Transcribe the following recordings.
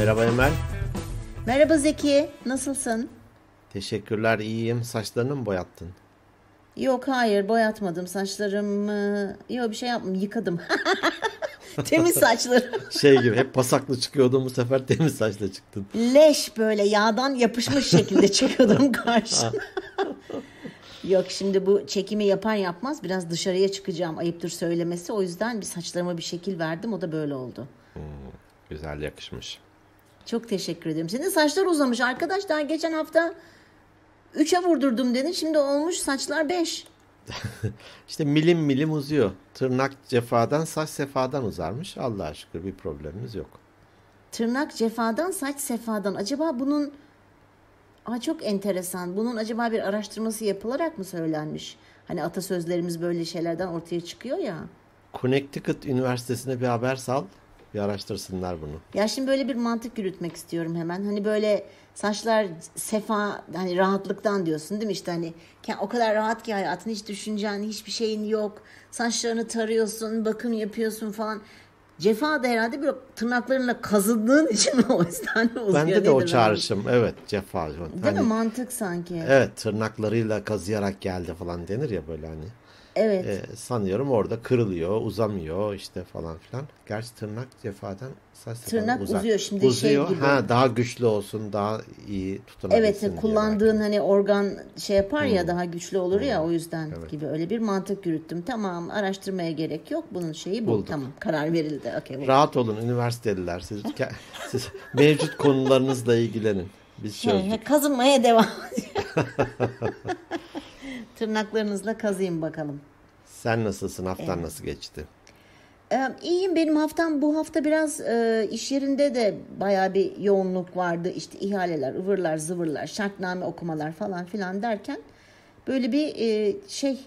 Merhaba Emel. Merhaba Zeki. Nasılsın? Teşekkürler iyiyim. Saçlarını mı boyattın? Yok hayır boyatmadım saçlarımı. Yok bir şey yapmadım yıkadım. temiz saçlarım. şey gibi hep pasaklı çıkıyordum bu sefer temiz saçla çıktın. Leş böyle yağdan yapışmış şekilde çıkıyordum karşına. Ah. Yok şimdi bu çekimi yapar yapmaz biraz dışarıya çıkacağım ayıptır söylemesi. O yüzden bir saçlarıma bir şekil verdim o da böyle oldu. Hmm, güzel yakışmış. Çok teşekkür ediyorum. Senin saçlar uzamış arkadaş. Daha geçen hafta 3'e vurdurdum dedin. Şimdi olmuş saçlar 5. İşte milim milim uzuyor. Tırnak cefadan, saç sefadan uzarmış. Allah'a şükür bir problemimiz yok. Tırnak cefadan, saç sefadan. Acaba bunun Aa, çok enteresan. Bunun acaba bir araştırması yapılarak mı söylenmiş? Hani atasözlerimiz böyle şeylerden ortaya çıkıyor ya. Connecticut Üniversitesi'ne bir haber sal. Bir araştırsınlar bunu. Ya şimdi böyle bir mantık yürütmek istiyorum hemen. Hani böyle saçlar sefa hani rahatlıktan diyorsun değil mi? İşte hani o kadar rahat ki hayatın hiç düşüneceğin hiçbir şeyin yok. Saçlarını tarıyorsun, bakım yapıyorsun falan. Cefa da herhalde bir tırnaklarınla kazıdığın için o yüzden uzuyor. Ben de de o çağrışım. Evet cefa. Değil hani, mi? Mantık sanki. Evet tırnaklarıyla kazıyarak geldi falan denir ya böyle hani. Evet. E, sanıyorum orada kırılıyor, uzamıyor işte falan filan. Gerçi tırnak cefaden saç Tırnak uzak. uzuyor şimdi şey uzuyor. şey gibi. Ha, daha güçlü olsun, daha iyi tutunabilsin. Evet, kullandığın belki. hani organ şey yapar hmm. ya daha güçlü olur hmm. ya o hmm. yüzden evet. gibi öyle bir mantık yürüttüm. Tamam, araştırmaya gerek yok. Bunun şeyi bu. Bulduk. Tamam, karar verildi. Okay, Rahat olun üniversiteliler. Siz, siz mevcut konularınızla ilgilenin. Biz çözdük. Şey kazınmaya devam. Tırnaklarınızla kazıyın bakalım. Sen nasılsın? Haftan evet. nasıl geçti? Ee, iyiyim benim haftam bu hafta biraz e, iş yerinde de baya bir yoğunluk vardı İşte ihaleler ıvırlar zıvırlar şartname okumalar falan filan derken böyle bir e, şey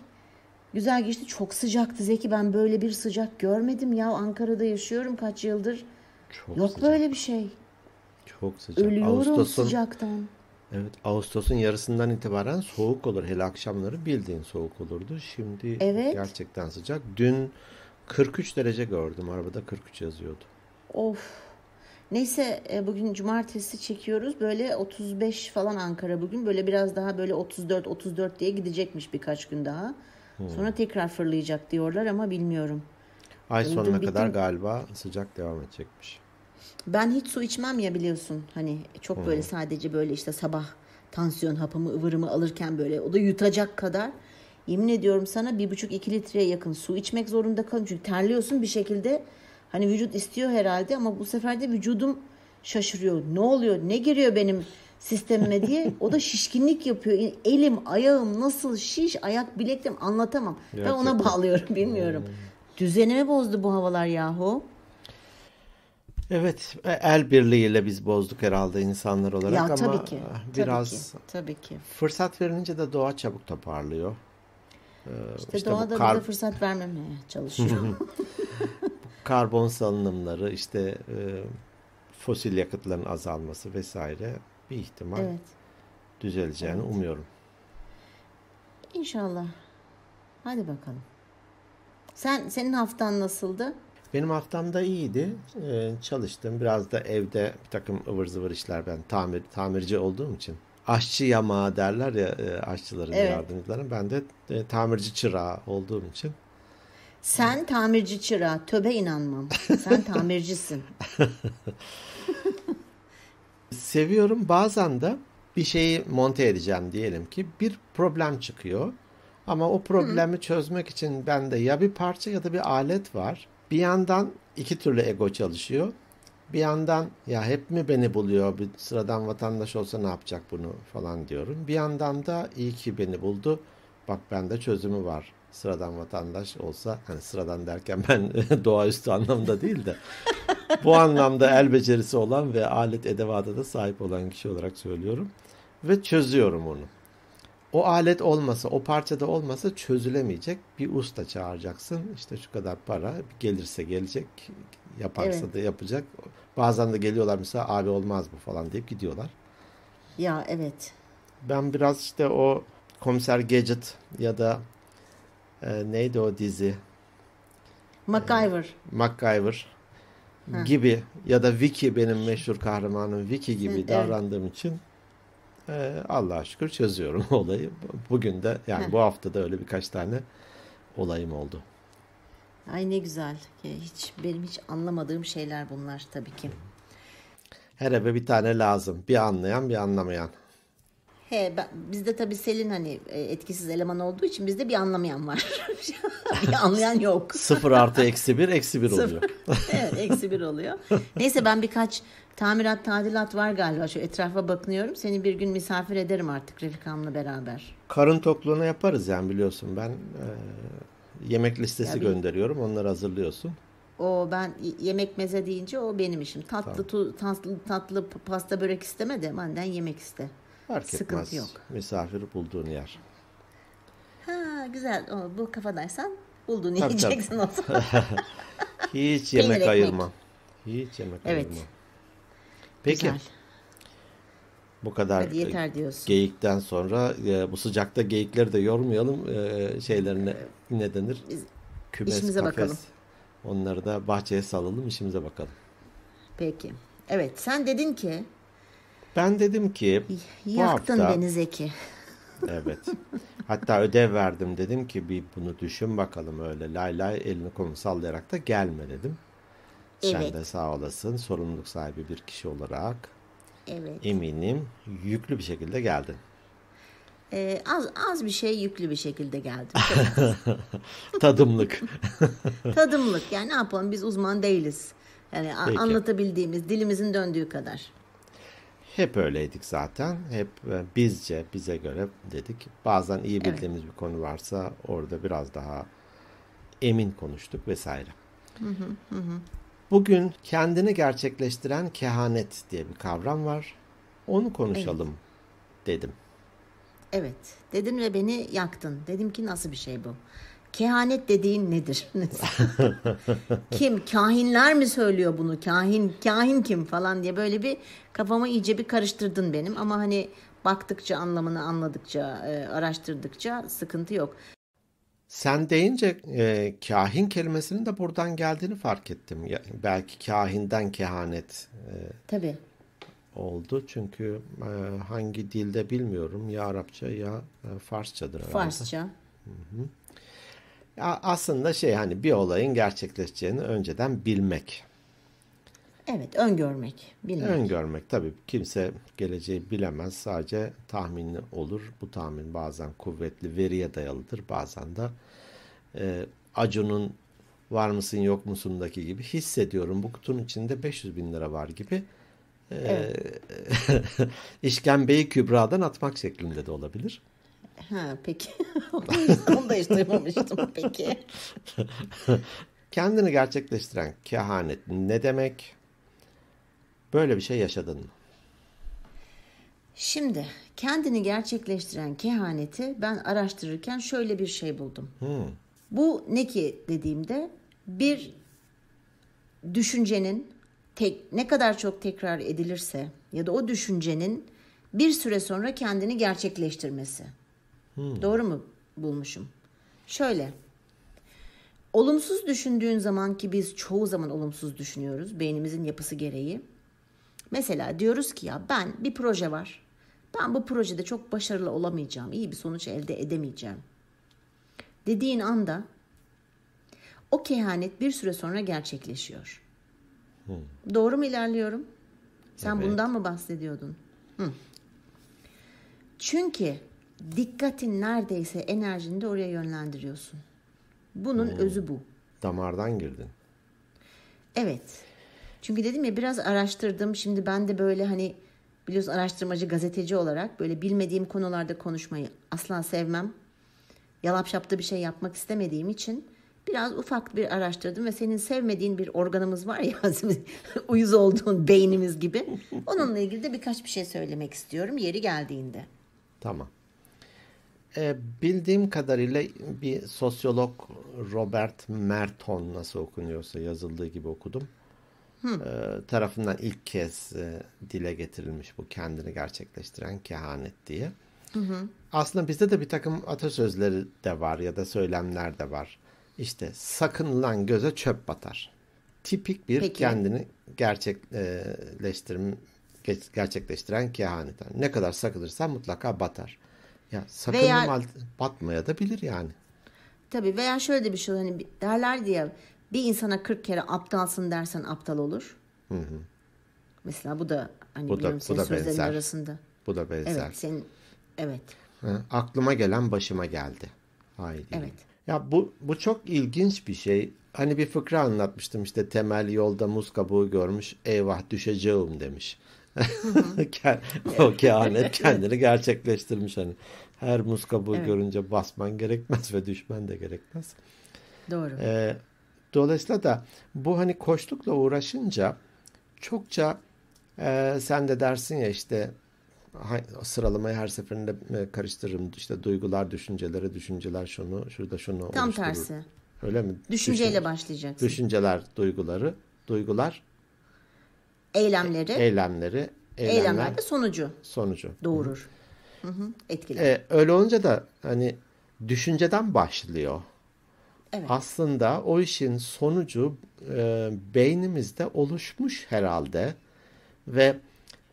güzel geçti çok sıcaktı Zeki ben böyle bir sıcak görmedim ya Ankara'da yaşıyorum kaç yıldır çok yok sıcak. böyle bir şey çok sıcak. Ölüyorum Ağustos'un, sıcaktan. Evet, Ağustos'un yarısından itibaren soğuk olur. Hele akşamları bildiğin soğuk olurdu. Şimdi Evet. gerçekten sıcak. Dün 43 derece gördüm. Arabada 43 yazıyordu. Of. Neyse e, bugün cumartesi çekiyoruz. Böyle 35 falan Ankara bugün. Böyle biraz daha böyle 34 34 diye gidecekmiş birkaç gün daha. Hmm. Sonra tekrar fırlayacak diyorlar ama bilmiyorum. Ay Yani dün sonuna kadar bütün galiba sıcak devam edecekmiş. Ben hiç su içmem ya biliyorsun. Hani çok hmm. böyle sadece böyle işte sabah tansiyon hapımı ıvırımı alırken böyle o da yutacak kadar. Yemin ediyorum sana bir buçuk iki litreye yakın su içmek zorunda kalın. Çünkü terliyorsun bir şekilde hani vücut istiyor herhalde ama bu sefer de vücudum şaşırıyor. Ne oluyor ne giriyor benim sistemime diye. O da şişkinlik yapıyor. Elim, ayağım nasıl şiş, ayak, bileklerim anlatamam. Gerçekten. Ben ona bağlıyorum bilmiyorum. Hmm. Düzenimi bozdu bu havalar yahu. Evet, e, el birliğiyle biz bozduk herhalde insanlar olarak ya, ama tabii ki, eh, biraz tabii ki, tabii ki. fırsat verilince de doğa çabuk toparlıyor. Eh, işte işte, işte doğada kar... da fırsat vermemeye çalışıyor. karbon salınımları, işte eh, fosil yakıtların azalması vesaire bir ihtimal evet. düzeleceğini evet. umuyorum. İnşallah. Hadi bakalım. Sen senin haftan nasıldı? Benim haftam da iyiydi. Ee, çalıştım. Biraz da evde bir takım ıvır zıvır işler ben tamir tamirci olduğum için. Aşçı yamağı derler ya e, aşçıların evet. yardımcıların. Ben de e, tamirci çırağı olduğum için. Sen tamirci çırağı. Töbe inanmam. Sen tamircisin. Seviyorum. Bazen de bir şeyi monte edeceğim diyelim ki bir problem çıkıyor. Ama o problemi Hı. çözmek için bende ya bir parça ya da bir alet var bir yandan iki türlü ego çalışıyor. Bir yandan ya hep mi beni buluyor bir sıradan vatandaş olsa ne yapacak bunu falan diyorum. Bir yandan da iyi ki beni buldu. Bak bende çözümü var. Sıradan vatandaş olsa hani sıradan derken ben doğaüstü anlamda değil de bu anlamda el becerisi olan ve alet edevada da sahip olan kişi olarak söylüyorum ve çözüyorum onu o alet olmasa, o parçada olmasa çözülemeyecek. Bir usta çağıracaksın. İşte şu kadar para gelirse gelecek, yaparsa evet. da yapacak. Bazen de geliyorlar mesela abi olmaz bu falan deyip gidiyorlar. Ya evet. Ben biraz işte o Komiser Gadget ya da e, neydi o dizi? MacGyver. E, MacGyver ha. gibi ya da Vicky benim meşhur kahramanım Vicky gibi Hı, davrandığım için e, Allah'a şükür çözüyorum olayı. Bugün de yani Heh. bu haftada öyle birkaç tane olayım oldu. Ay ne güzel. Ee, hiç benim hiç anlamadığım şeyler bunlar tabii ki. Her eve bir tane lazım. Bir anlayan, bir anlamayan. He, ben, bizde tabii Selin hani e, etkisiz eleman olduğu için bizde bir anlamayan var. bir anlayan yok. Sıfır artı eksi bir, eksi bir oluyor. evet, eksi bir oluyor. Neyse ben birkaç Tamirat tadilat var galiba şu etrafa bakınıyorum. Seni bir gün misafir ederim artık Refikam'la beraber. Karın tokluğuna yaparız yani biliyorsun ben e, yemek listesi ya bil- gönderiyorum onları hazırlıyorsun. O ben yemek meze deyince o benim işim. Tatlı tamam. tu, tatlı tatlı pasta börek isteme de benden yemek iste. Fark Sıkıntı etmez. yok. Misafir bulduğun yer. Ha güzel. O, bu kafadaysan bulduğunu tabii, yiyeceksin o zaman. Hiç yemek Peynir ayırmam. Ekmek. Hiç yemek evet. ayırmam. Peki. Güzel. Bu kadar Hadi yeter diyorsun. geyikten sonra e, bu sıcakta geyikleri de yormayalım e, şeylerine e, ne denir? Kümes, işimize kafes. bakalım. Onları da bahçeye salalım işimize bakalım. Peki. Evet sen dedin ki. Ben dedim ki. Yaktın hafta, beni Zeki. evet. Hatta ödev verdim dedim ki bir bunu düşün bakalım öyle lay lay elini kolunu sallayarak da gelme dedim. Evet. Sen de sağ olasın. Sorumluluk sahibi bir kişi olarak evet. eminim yüklü bir şekilde geldin. Ee, az az bir şey yüklü bir şekilde geldim. Tadımlık. Tadımlık. Yani ne yapalım biz uzman değiliz. Yani Peki. anlatabildiğimiz dilimizin döndüğü kadar. Hep öyleydik zaten. Hep e, bizce, bize göre dedik. Bazen iyi bildiğimiz evet. bir konu varsa orada biraz daha emin konuştuk vesaire. Hı hı hı. Bugün kendini gerçekleştiren kehanet diye bir kavram var. Onu konuşalım evet. dedim. Evet dedin ve beni yaktın. Dedim ki nasıl bir şey bu? Kehanet dediğin nedir? kim? Kahinler mi söylüyor bunu? Kahin, kahin kim falan diye böyle bir kafama iyice bir karıştırdın benim. Ama hani baktıkça anlamını anladıkça, e, araştırdıkça sıkıntı yok. Sen deyince e, kahin kelimesinin de buradan geldiğini fark ettim. Ya, belki kahinden kehanet. E, Tabii. Oldu çünkü e, hangi dilde bilmiyorum ya Arapça ya e, Farsçadır Farsça. Ya aslında şey hani bir olayın gerçekleşeceğini önceden bilmek. Evet öngörmek. Bilmek. Öngörmek tabii. Kimse geleceği bilemez. Sadece tahminli olur. Bu tahmin bazen kuvvetli veriye dayalıdır. Bazen de e, Acun'un var mısın yok musundaki gibi hissediyorum. Bu kutunun içinde 500 bin lira var gibi. E, evet. işkembeyi kübradan atmak şeklinde de olabilir. Ha peki. Onu da hiç duymamıştım peki. Kendini gerçekleştiren kehanet ne demek? Böyle bir şey yaşadın mı? Şimdi kendini gerçekleştiren kehaneti ben araştırırken şöyle bir şey buldum. Hmm. Bu ne ki dediğimde bir düşüncenin tek, ne kadar çok tekrar edilirse ya da o düşüncenin bir süre sonra kendini gerçekleştirmesi. Hmm. Doğru mu bulmuşum? Şöyle. Olumsuz düşündüğün zaman ki biz çoğu zaman olumsuz düşünüyoruz beynimizin yapısı gereği Mesela diyoruz ki ya ben bir proje var. Ben bu projede çok başarılı olamayacağım. iyi bir sonuç elde edemeyeceğim. Dediğin anda o kehanet bir süre sonra gerçekleşiyor. Hmm. Doğru mu ilerliyorum? Sen evet. bundan mı bahsediyordun? Hı. Çünkü dikkatin neredeyse enerjini de oraya yönlendiriyorsun. Bunun hmm. özü bu. Damardan girdin. Evet. Çünkü dedim ya biraz araştırdım. Şimdi ben de böyle hani biliyorsun araştırmacı gazeteci olarak böyle bilmediğim konularda konuşmayı asla sevmem. Yalap şapta bir şey yapmak istemediğim için biraz ufak bir araştırdım ve senin sevmediğin bir organımız var ya uyuz olduğun beynimiz gibi. Onunla ilgili de birkaç bir şey söylemek istiyorum yeri geldiğinde. Tamam. E, bildiğim kadarıyla bir sosyolog Robert Merton nasıl okunuyorsa yazıldığı gibi okudum tarafından ilk kez dile getirilmiş bu kendini gerçekleştiren kehanet diye. Hı hı. Aslında bizde de bir takım atasözleri de var ya da söylemler de var. İşte sakınılan göze çöp batar. Tipik bir Peki. kendini gerçekleştirme gerçekleştiren kehaneten. Ne kadar sakınırsa mutlaka batar. Ya sakınma veya, batmaya da bilir yani. Tabii veya şöyle de bir şey hani derler diye bir insana 40 kere aptalsın dersen aptal olur. Hı hı. Mesela bu da hani bu biliyorum da, senin bu da sözlerin benzer. arasında. Bu da benzer. Evet, senin, evet. Ha, aklıma gelen başıma geldi. Haydi. Evet. Ya bu, bu çok ilginç bir şey. Hani bir fıkra anlatmıştım işte temel yolda muz kabuğu görmüş eyvah düşeceğim demiş. o kehanet kendini gerçekleştirmiş hani. Her muz kabuğu evet. görünce basman gerekmez ve düşmen de gerekmez. Doğru. Ee, Dolayısıyla da bu hani koştukla uğraşınca çokça e, sen de dersin ya işte sıralamayı her seferinde e, karıştırırım. İşte duygular, düşünceleri, düşünceler şunu, şurada şunu. Tam oluşturur. tersi. Öyle mi? Düşünceyle başlayacaksın. Düşünceler, duyguları, duygular. Eylemleri. E, eylemleri. Eylemler, eylemler de sonucu. Sonucu. Doğurur. Hı hı. Etkiler. Ee, öyle olunca da hani düşünceden başlıyor. Evet. Aslında o işin sonucu e, beynimizde oluşmuş herhalde ve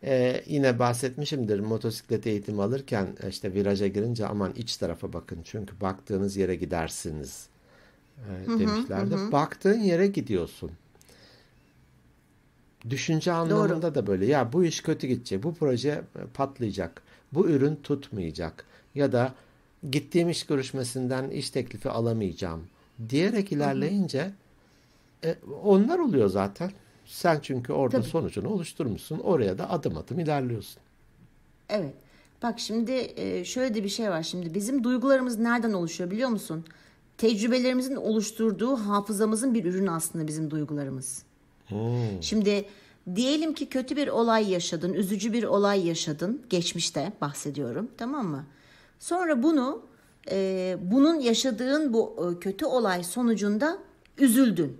e, yine bahsetmişimdir motosiklet eğitim alırken e, işte viraja girince aman iç tarafa bakın çünkü baktığınız yere gidersiniz e, demişlerdi. hı hı. Baktığın yere gidiyorsun. Düşünce anlamında Doğru. da böyle ya bu iş kötü gidecek, bu proje e, patlayacak, bu ürün tutmayacak ya da gittiğim iş görüşmesinden iş teklifi alamayacağım diyerek ilerleyince e, onlar oluyor zaten. Sen çünkü orada Tabii. sonucunu oluşturmuşsun. Oraya da adım adım ilerliyorsun. Evet. Bak şimdi e, şöyle de bir şey var. Şimdi bizim duygularımız nereden oluşuyor biliyor musun? Tecrübelerimizin oluşturduğu hafızamızın bir ürünü aslında bizim duygularımız. Hmm. Şimdi diyelim ki kötü bir olay yaşadın, üzücü bir olay yaşadın, geçmişte bahsediyorum, tamam mı? Sonra bunu e, bunun yaşadığın bu e, kötü olay sonucunda üzüldün.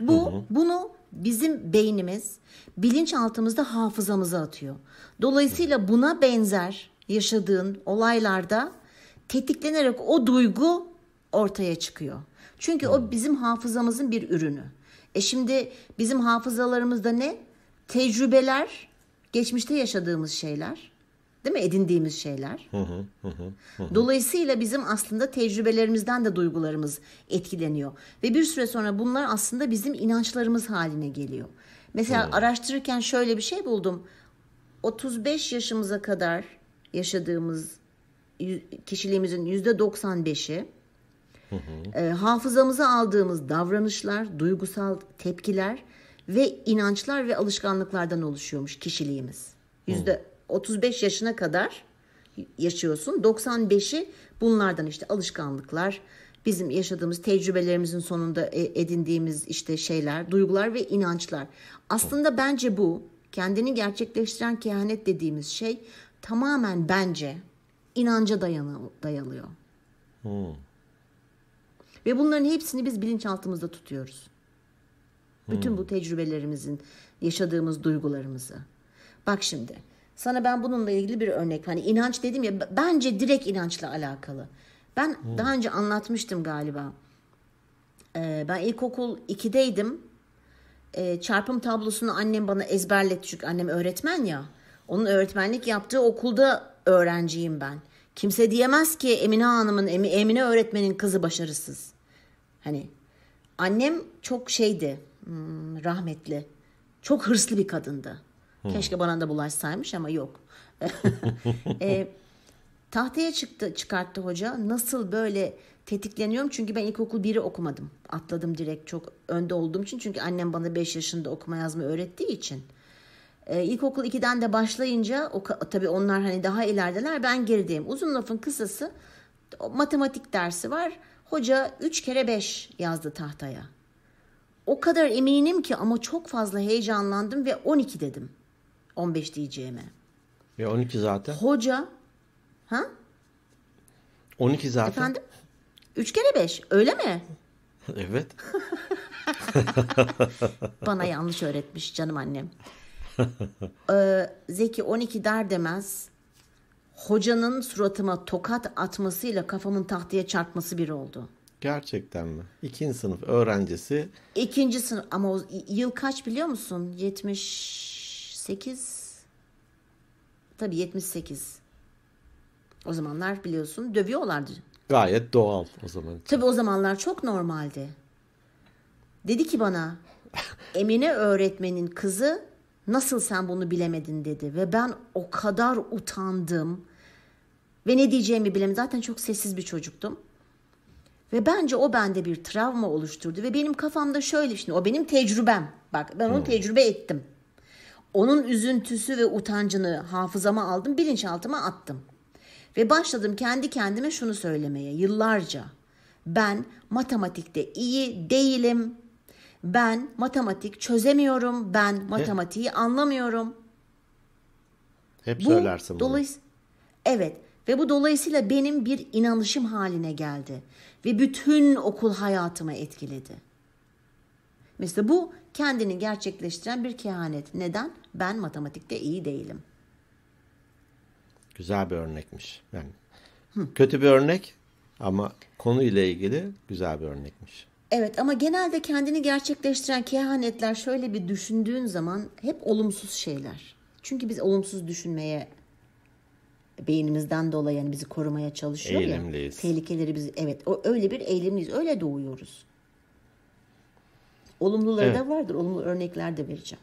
Bu hı hı. bunu bizim beynimiz bilinçaltımızda hafızamıza atıyor. Dolayısıyla buna benzer yaşadığın olaylarda tetiklenerek o duygu ortaya çıkıyor. Çünkü o bizim hafızamızın bir ürünü. E şimdi bizim hafızalarımızda ne? Tecrübeler, geçmişte yaşadığımız şeyler değil mi edindiğimiz şeyler. Dolayısıyla bizim aslında tecrübelerimizden de duygularımız etkileniyor ve bir süre sonra bunlar aslında bizim inançlarımız haline geliyor. Mesela hı. araştırırken şöyle bir şey buldum. 35 yaşımıza kadar yaşadığımız kişiliğimizin %95'i E, hafızamıza aldığımız davranışlar, duygusal tepkiler ve inançlar ve alışkanlıklardan oluşuyormuş kişiliğimiz. Yüzde 35 yaşına kadar yaşıyorsun. 95'i bunlardan işte alışkanlıklar, bizim yaşadığımız tecrübelerimizin sonunda e, edindiğimiz işte şeyler, duygular ve inançlar. Aslında bence bu kendini gerçekleştiren kehanet dediğimiz şey tamamen bence inanca dayanı, dayalıyor. Hmm. Ve bunların hepsini biz bilinçaltımızda tutuyoruz. Bütün hmm. bu tecrübelerimizin, yaşadığımız duygularımızı. Bak şimdi sana ben bununla ilgili bir örnek hani inanç dedim ya bence direkt inançla alakalı. Ben hmm. daha önce anlatmıştım galiba. Ee, ben ilkokul 2'deydim. Ee, çarpım tablosunu annem bana ezberletti çünkü annem öğretmen ya. Onun öğretmenlik yaptığı okulda öğrenciyim ben. Kimse diyemez ki Emine Hanım'ın, Emine öğretmenin kızı başarısız. Hani annem çok şeydi, hmm, rahmetli. Çok hırslı bir kadındı. Hmm. Keşke bana da bulaşsaymış ama yok. e, tahtaya çıktı çıkarttı hoca. Nasıl böyle tetikleniyorum çünkü ben ilkokul 1'i okumadım. Atladım direkt çok önde olduğum için. Çünkü annem bana 5 yaşında okuma yazma öğrettiği için. Ee, ilkokul 2'den de başlayınca o, tabii onlar hani daha ilerideler ben gerideyim. Uzun lafın kısası matematik dersi var. Hoca 3 kere 5 yazdı tahtaya. O kadar eminim ki ama çok fazla heyecanlandım ve 12 dedim. 15 diyeceğime. Ve 12 zaten. Hoca. Ha? 12 zaten. Efendim? 3 kere 5 öyle mi? evet. Bana yanlış öğretmiş canım annem. Ee, Zeki 12 der demez hocanın suratıma tokat atmasıyla kafamın tahtaya çarpması bir oldu. Gerçekten mi? İkinci sınıf öğrencisi. İkinci sınıf ama o yıl kaç biliyor musun? 70 78 tabii 78. O zamanlar biliyorsun dövüyorlardı. Gayet doğal o zaman. Tabii o zamanlar çok normaldi. Dedi ki bana Emine öğretmenin kızı nasıl sen bunu bilemedin dedi ve ben o kadar utandım ve ne diyeceğimi bilemedim. Zaten çok sessiz bir çocuktum. Ve bence o bende bir travma oluşturdu ve benim kafamda şöyle şimdi o benim tecrübem. Bak ben onu hmm. tecrübe ettim. Onun üzüntüsü ve utancını hafızama aldım, bilinçaltıma attım. Ve başladım kendi kendime şunu söylemeye yıllarca. Ben matematikte iyi değilim. Ben matematik çözemiyorum. Ben matematiği Hep. anlamıyorum. Hep bu, söylersin bunu. Dolayıs- evet ve bu dolayısıyla benim bir inanışım haline geldi ve bütün okul hayatımı etkiledi. Mesela bu kendini gerçekleştiren bir kehanet. Neden? Ben matematikte iyi değilim. Güzel bir örnekmiş. Yani kötü bir örnek ama konuyla ilgili güzel bir örnekmiş. Evet ama genelde kendini gerçekleştiren kehanetler şöyle bir düşündüğün zaman hep olumsuz şeyler. Çünkü biz olumsuz düşünmeye beynimizden dolayı yani bizi korumaya çalışıyor Eğilimliyiz. ya. Tehlikeleri biz evet o öyle bir eğilimliyiz. Öyle doğuyoruz. Olumluları evet. da vardır. Olumlu örnekler de vereceğim.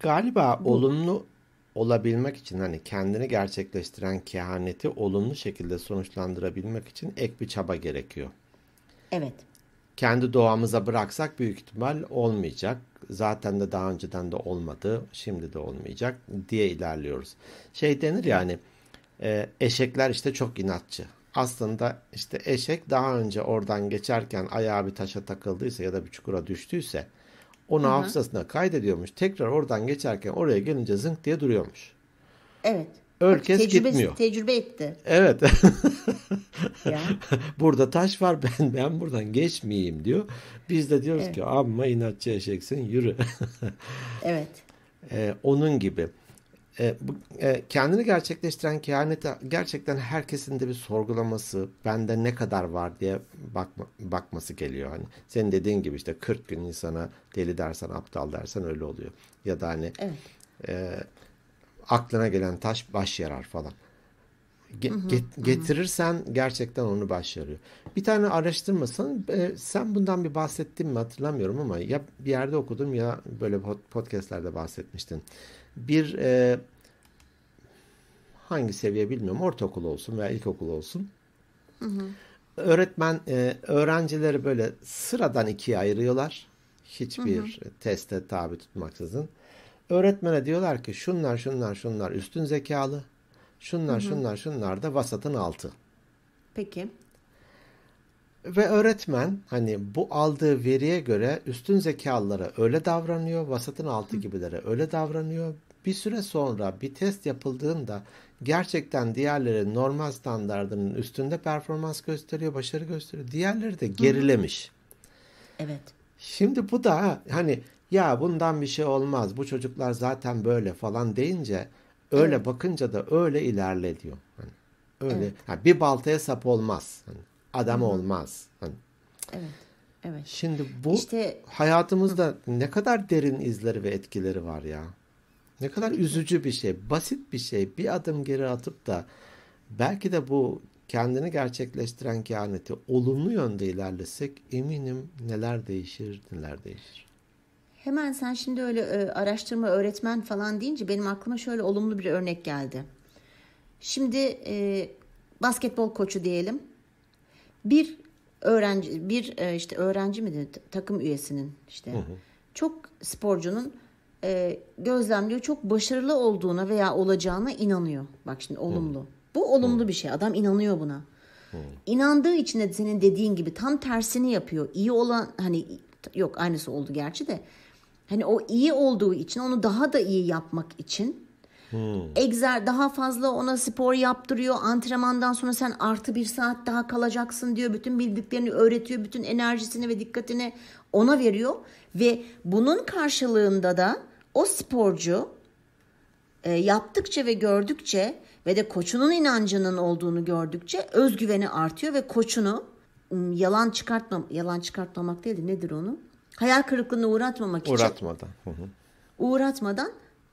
Galiba Bu. olumlu olabilmek için hani kendini gerçekleştiren kehaneti olumlu şekilde sonuçlandırabilmek için ek bir çaba gerekiyor. Evet. Kendi doğamıza bıraksak büyük ihtimal olmayacak. Zaten de daha önceden de olmadı, şimdi de olmayacak diye ilerliyoruz. Şey denir yani ya hani, e, eşekler işte çok inatçı aslında işte eşek daha önce oradan geçerken ayağı bir taşa takıldıysa ya da bir çukura düştüyse onu Hı-hı. hafızasına kaydediyormuş. Tekrar oradan geçerken oraya gelince zınk diye duruyormuş. Evet. Örkes tecrübe, gitmiyor. Tecrübe etti. Evet. ya. Burada taş var ben ben buradan geçmeyeyim diyor. Biz de diyoruz evet. ki amma inatçı eşeksin yürü. evet. Ee, onun gibi e, bu, e, kendini gerçekleştiren kehaneti gerçekten herkesin de bir sorgulaması, bende ne kadar var diye bakma, bakması geliyor. Hani senin dediğin gibi işte 40 gün insana deli dersen, aptal dersen öyle oluyor. Ya da hani evet. e, aklına gelen taş baş yarar falan. Ge- hı hı, get- getirirsen hı. gerçekten onu baş yarıyor Bir tane araştırmasın. E, sen bundan bir bahsettin mi hatırlamıyorum ama ya bir yerde okudum ya böyle podcastlerde bahsetmiştin bir e, hangi seviye bilmiyorum ortaokul olsun veya ilkokul olsun. Hı hı. Öğretmen e, öğrencileri böyle sıradan ikiye ayırıyorlar. Hiçbir hı hı. teste tabi tutmaksızın. Öğretmene diyorlar ki şunlar şunlar şunlar üstün zekalı. Şunlar hı hı. şunlar şunlar da vasatın altı. Peki. Ve öğretmen hani bu aldığı veriye göre üstün zekalılara öyle davranıyor, vasatın altı gibilere öyle davranıyor. Bir süre sonra bir test yapıldığında gerçekten diğerleri normal standartının üstünde performans gösteriyor, başarı gösteriyor. Diğerleri de gerilemiş. Evet. Şimdi bu da hani ya bundan bir şey olmaz, bu çocuklar zaten böyle falan deyince öyle evet. bakınca da öyle ilerle diyor. Hani öyle evet. ha, bir baltaya sap olmaz. Hani adam Hı-hı. olmaz. Hani. Evet. Evet. Şimdi bu işte... hayatımızda ne kadar derin izleri ve etkileri var ya. Ne kadar üzücü bir şey, basit bir şey. Bir adım geri atıp da belki de bu kendini gerçekleştiren kehaneti olumlu yönde ilerlesek eminim neler değişir, neler değişir. Hemen sen şimdi öyle e, araştırma öğretmen falan deyince benim aklıma şöyle olumlu bir örnek geldi. Şimdi e, basketbol koçu diyelim bir öğrenci bir e, işte öğrenci mi dedi takım üyesinin işte hı hı. çok sporcunun e, gözlemliyor çok başarılı olduğuna veya olacağına inanıyor. Bak şimdi olumlu. Hı. Bu olumlu hı. bir şey. Adam inanıyor buna. Hı. İnandığı için de senin dediğin gibi tam tersini yapıyor. İyi olan hani yok aynısı oldu gerçi de. Hani o iyi olduğu için onu daha da iyi yapmak için Hmm. Egzer daha fazla ona spor yaptırıyor. Antrenmandan sonra sen artı bir saat daha kalacaksın diyor. Bütün bildiklerini öğretiyor. Bütün enerjisini ve dikkatini ona veriyor. Ve bunun karşılığında da o sporcu e, yaptıkça ve gördükçe ve de koçunun inancının olduğunu gördükçe özgüveni artıyor ve koçunu yalan çıkartmam yalan çıkartmamak değil nedir onu? Hayal kırıklığına uğratmamak Uğratmadan. için. Uğratmadan. Uğratmadan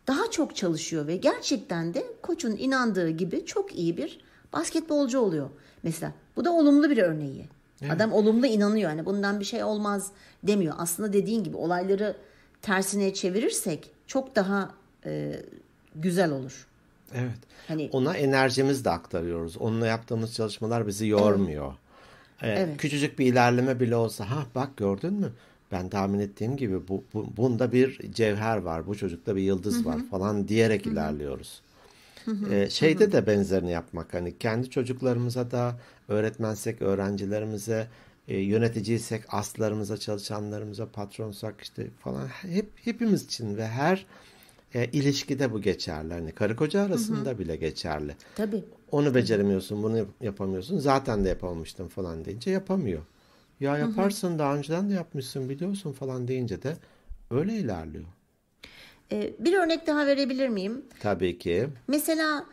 daha çok çalışıyor ve gerçekten de koçun inandığı gibi çok iyi bir basketbolcu oluyor. Mesela bu da olumlu bir örneği. Evet. Adam olumlu inanıyor. Yani bundan bir şey olmaz demiyor. Aslında dediğin gibi olayları tersine çevirirsek çok daha e, güzel olur. Evet. Hani ona enerjimiz de aktarıyoruz. Onunla yaptığımız çalışmalar bizi yormuyor. Evet. Ee, evet. Küçücük bir ilerleme bile olsa ha bak gördün mü? ben tahmin ettiğim gibi bu, bu bunda bir cevher var, bu çocukta bir yıldız Hı-hı. var falan diyerek Hı-hı. ilerliyoruz. Hı-hı. Ee, şeyde Hı-hı. de benzerini yapmak hani kendi çocuklarımıza da öğretmensek öğrencilerimize e, yöneticiysek aslarımıza çalışanlarımıza patronsak işte falan hep hepimiz için ve her e, ilişkide bu geçerli. Hani karı koca arasında hı hı. bile geçerli. Tabii. Onu beceremiyorsun, bunu yapamıyorsun. Zaten de yapamamıştım falan deyince yapamıyor. Ya Hı hı. yaparsın daha önceden de yapmışsın biliyorsun falan deyince de öyle ilerliyor. Ee, bir örnek daha verebilir miyim? Tabii ki. Mesela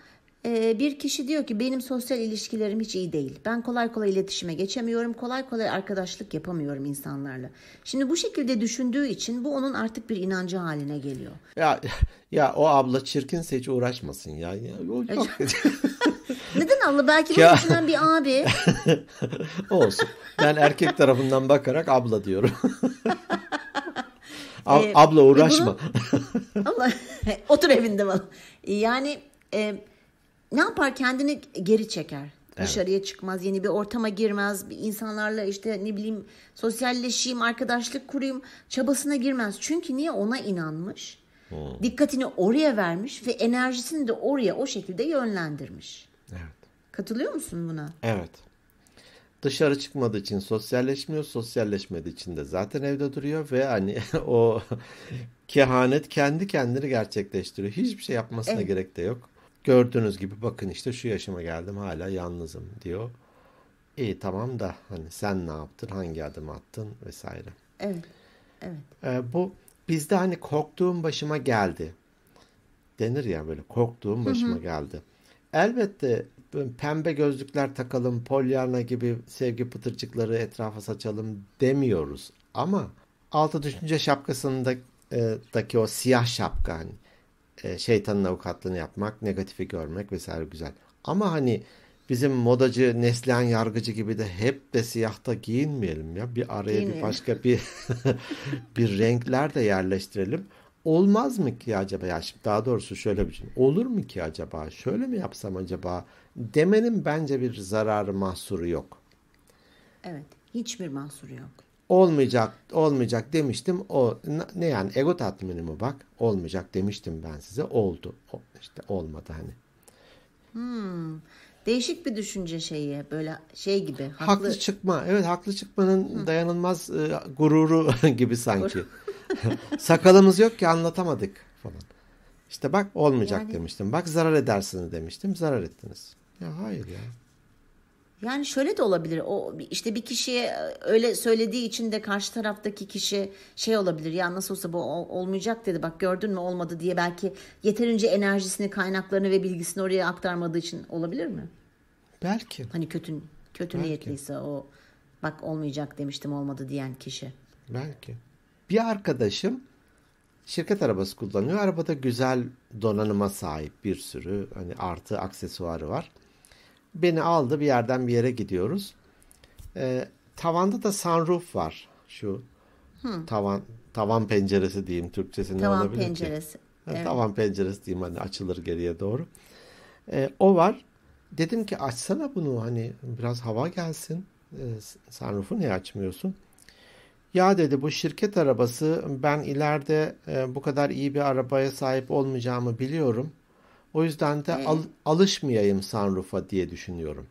e, bir kişi diyor ki benim sosyal ilişkilerim hiç iyi değil. Ben kolay kolay iletişime geçemiyorum. Kolay kolay arkadaşlık yapamıyorum insanlarla. Şimdi bu şekilde düşündüğü için bu onun artık bir inancı haline geliyor. Ya ya o abla çirkinse hiç uğraşmasın ya. ya o yok. E, Neden Allah Belki ya... düşünen bir abi. Olsun. Ben erkek tarafından bakarak abla diyorum. A ee, abla uğraşma. Bunu... Allah otur evinde falan. Yani e, ne yapar kendini geri çeker. Evet. Dışarıya çıkmaz, yeni bir ortama girmez, insanlarla işte ne bileyim sosyalleşeyim, arkadaşlık kurayım çabasına girmez. Çünkü niye ona inanmış? Hmm. Dikkatini oraya vermiş ve enerjisini de oraya o şekilde yönlendirmiş. Katılıyor musun buna? Evet. Dışarı çıkmadığı için sosyalleşmiyor, sosyalleşmediği için de zaten evde duruyor ve hani o kehanet kendi kendini gerçekleştiriyor. Hiçbir şey yapmasına evet. gerek de yok. Gördüğünüz gibi bakın işte şu yaşıma geldim hala yalnızım diyor. İyi tamam da hani sen ne yaptın, hangi adım attın vesaire. Evet. Evet. Ee, bu bizde hani korktuğum başıma geldi denir ya böyle korktuğum başıma hı hı. geldi. Elbette pembe gözlükler takalım, polyarna gibi sevgi pıtırcıkları etrafa saçalım demiyoruz. Ama altı düşünce şapkasındaki o siyah şapka hani e, şeytanın avukatlığını yapmak, negatifi görmek vesaire güzel. Ama hani bizim modacı Neslihan Yargıcı gibi de hep de siyahta giyinmeyelim ya. Bir araya Giyinmeyelim. bir başka bir bir renkler de yerleştirelim olmaz mı ki acaba ya şimdi daha doğrusu şöyle bir şey olur mu ki acaba şöyle mi yapsam acaba demenin bence bir zararı mahsuru yok. Evet hiçbir mahsuru yok. Olmayacak olmayacak demiştim o ne yani ego tatmini mi bak olmayacak demiştim ben size oldu işte olmadı hani. Hmm. Değişik bir düşünce şeyi böyle şey gibi. Haklı, haklı çıkma. Evet haklı çıkmanın Hı. dayanılmaz e, gururu gibi sanki. Sakalımız yok ki anlatamadık falan. İşte bak olmayacak yani... demiştim. Bak zarar edersiniz demiştim. Zarar ettiniz. Ya hayır ya. Yani şöyle de olabilir. O işte bir kişiye e, öyle söylediği için de karşı taraftaki kişi şey olabilir. Ya nasıl olsa bu olmayacak dedi. Bak gördün mü olmadı diye belki yeterince enerjisini, kaynaklarını ve bilgisini oraya aktarmadığı için olabilir mi? Belki. Hani kötü kötü belki. niyetliyse o bak olmayacak demiştim olmadı diyen kişi. Belki. Bir arkadaşım şirket arabası kullanıyor. Arabada güzel donanıma sahip bir sürü hani artı aksesuarı var beni aldı bir yerden bir yere gidiyoruz. E, tavanda da sunroof var. Şu Hı. Hmm. tavan tavan penceresi diyeyim Türkçesi tavan olabilir penceresi. ki? Evet. Tavan penceresi diyeyim hani açılır geriye doğru. E, o var. Dedim ki açsana bunu hani biraz hava gelsin. E, sunroof'u niye açmıyorsun? Ya dedi bu şirket arabası ben ileride e, bu kadar iyi bir arabaya sahip olmayacağımı biliyorum. O yüzden de al, hmm. alışmayayım sunroof'a diye düşünüyorum.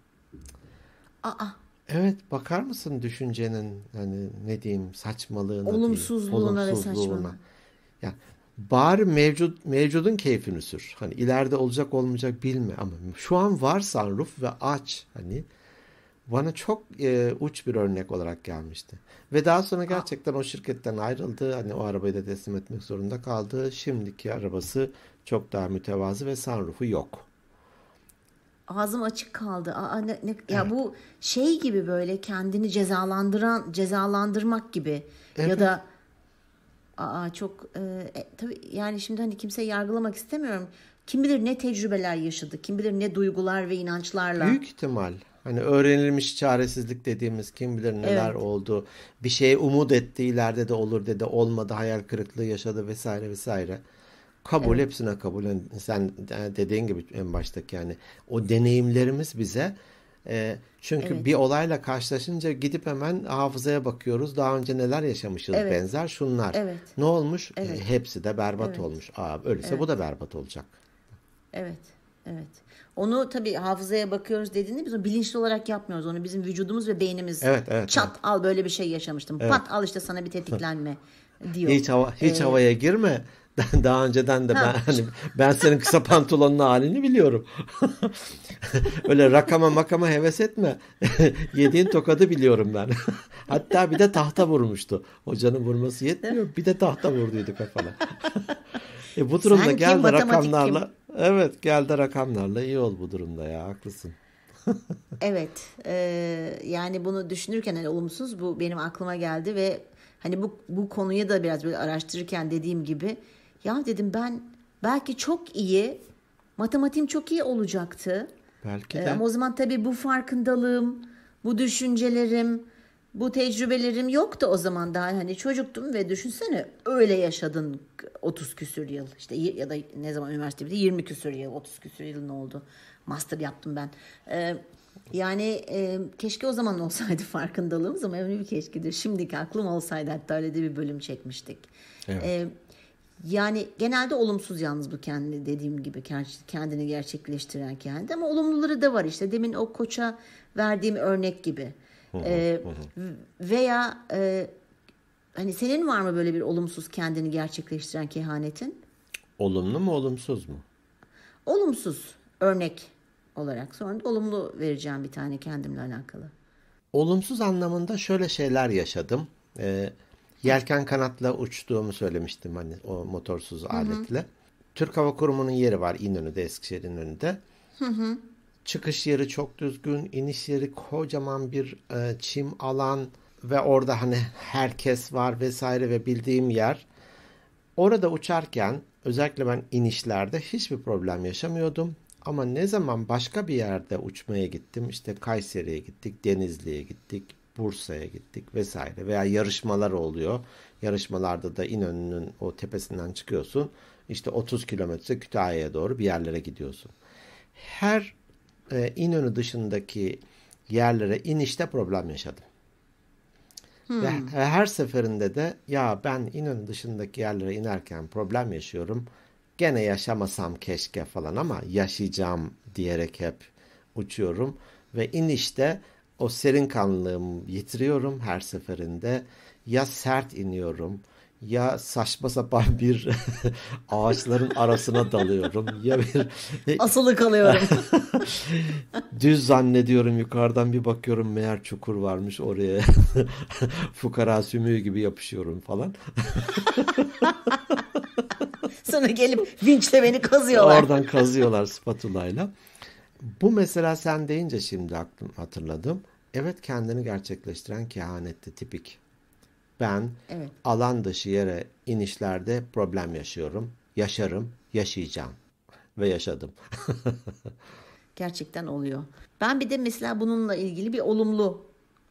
Aa. Evet bakar mısın düşüncenin hani ne diyeyim saçmalığına, olumsuzluğuna, diyeyim, olumsuzluğuna. ve saçmalığına. Ya bari mevcut mevcudun keyfini sür. Hani ileride olacak olmayacak bilme ama şu an var sunroof ve aç hani bana çok e, uç bir örnek olarak gelmişti. Ve daha sonra gerçekten o şirketten ayrıldı. Hani o arabayı da teslim etmek zorunda kaldı. Şimdiki arabası çok daha mütevazı ve sanrufu yok. Ağzım açık kaldı. Aa, ne, ne, evet. ya bu şey gibi böyle kendini cezalandıran cezalandırmak gibi evet. ya da aa çok e, e, tabii yani şimdi hani kimseyi yargılamak istemiyorum. Kim bilir ne tecrübeler yaşadı, kim bilir ne duygular ve inançlarla. Büyük ihtimal. Hani öğrenilmiş çaresizlik dediğimiz kim bilir neler evet. oldu. Bir şeye umut etti ileride de olur dedi olmadı hayal kırıklığı yaşadı vesaire vesaire. Kabul evet. hepsine kabul. Yani sen e, dediğin gibi en baştaki yani o deneyimlerimiz bize e, çünkü evet. bir olayla karşılaşınca gidip hemen hafızaya bakıyoruz. Daha önce neler yaşamışız evet. benzer şunlar. Evet. Ne olmuş? E, evet. E, hepsi de berbat evet. olmuş. Aa, öyleyse evet. bu da berbat olacak. Evet. Evet. Onu tabii hafızaya bakıyoruz dediğinde biz onu bilinçli olarak yapmıyoruz. Onu bizim vücudumuz ve beynimiz evet, evet, çat evet. al böyle bir şey yaşamıştım. Evet. Pat al işte sana bir tetiklenme diyor. Hiç hava hiç ee, havaya girme daha önceden de ben hani, ben senin kısa pantolonlu halini biliyorum. Öyle rakama makama heves etme. Yediğin tokadı biliyorum ben. Hatta bir de tahta vurmuştu. Hocanın vurması yetmiyor. Bir de tahta vurduydu kafana. e bu durumda Sen gel de rakamlarla kim? evet geldi rakamlarla iyi ol bu durumda ya haklısın. evet e, yani bunu düşünürken hani olumsuz bu benim aklıma geldi ve hani bu bu konuya da biraz böyle araştırırken dediğim gibi ya dedim ben belki çok iyi, matematiğim çok iyi olacaktı. Belki ee, de. ama o zaman tabii bu farkındalığım, bu düşüncelerim, bu tecrübelerim yoktu o zaman daha hani çocuktum ve düşünsene öyle yaşadın 30 küsür yıl işte ya da ne zaman üniversite bitti 20 küsür yıl 30 küsür yıl ne oldu master yaptım ben ee, yani e, keşke o zaman olsaydı farkındalığımız ama öyle bir keşkedir şimdiki aklım olsaydı hatta öyle de bir bölüm çekmiştik evet. ee, yani genelde olumsuz yalnız bu kendi dediğim gibi kendini gerçekleştiren kendi ama olumluları da var işte demin o koça verdiğim örnek gibi. ee, Veya e, hani senin var mı böyle bir olumsuz kendini gerçekleştiren kehanetin? Olumlu mu olumsuz mu? Olumsuz örnek olarak sonra da olumlu vereceğim bir tane kendimle alakalı. Olumsuz anlamında şöyle şeyler yaşadım. Ee, Yelken kanatla uçtuğumu söylemiştim hani o motorsuz Hı-hı. aletle. Türk Hava Kurumu'nun yeri var İnönü'de, Eskişehir'in önünde. Hı hı. Çıkış yeri çok düzgün, iniş yeri kocaman bir e, çim alan ve orada hani herkes var vesaire ve bildiğim yer. Orada uçarken özellikle ben inişlerde hiçbir problem yaşamıyordum. Ama ne zaman başka bir yerde uçmaya gittim işte Kayseri'ye gittik, Denizli'ye gittik, Bursa'ya gittik vesaire veya yarışmalar oluyor. Yarışmalarda da İnönü'nün o tepesinden çıkıyorsun. İşte 30 kilometre Kütahya'ya doğru bir yerlere gidiyorsun. Her e, İnönü dışındaki yerlere inişte problem yaşadım. Hmm. Ve her seferinde de ya ben İnönü dışındaki yerlere inerken problem yaşıyorum. Gene yaşamasam keşke falan ama yaşayacağım diyerek hep uçuyorum. Ve inişte o serin kanlığımı yitiriyorum her seferinde. Ya sert iniyorum ya saçma sapan bir ağaçların arasına dalıyorum ya bir asılı kalıyorum. Düz zannediyorum yukarıdan bir bakıyorum meğer çukur varmış oraya. Fukara sümüğü gibi yapışıyorum falan. Sonra gelip vinçle beni kazıyorlar. Oradan kazıyorlar spatulayla bu mesela sen deyince şimdi aklım hatırladım. Evet kendini gerçekleştiren kehanette tipik. Ben evet. alan dışı yere inişlerde problem yaşıyorum. Yaşarım, yaşayacağım ve yaşadım. Gerçekten oluyor. Ben bir de mesela bununla ilgili bir olumlu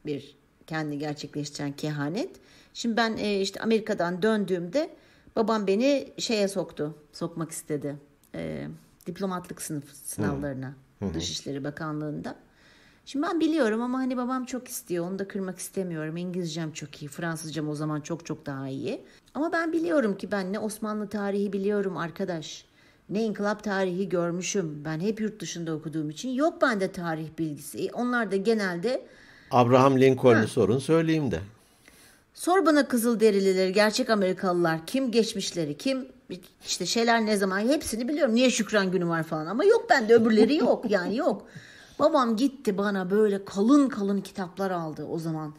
bir kendi gerçekleştiren kehanet. Şimdi ben e, işte Amerika'dan döndüğümde babam beni şeye soktu, sokmak istedi. E, diplomatlık sınıf hmm. sınavlarına. Hmm. Hı-hı. Dışişleri Bakanlığı'nda. Şimdi ben biliyorum ama hani babam çok istiyor. Onu da kırmak istemiyorum. İngilizcem çok iyi. Fransızcam o zaman çok çok daha iyi. Ama ben biliyorum ki ben ne Osmanlı tarihi biliyorum arkadaş. Ne inkılap tarihi görmüşüm. Ben hep yurt dışında okuduğum için yok bende tarih bilgisi. E, onlar da genelde... Abraham Lincoln'u sorun söyleyeyim de. Sor bana Kızılderilileri, gerçek Amerikalılar kim geçmişleri, kim işte şeyler ne zaman hepsini biliyorum. Niye şükran günü var falan ama yok bende öbürleri yok yani yok. Babam gitti bana böyle kalın kalın kitaplar aldı o zaman.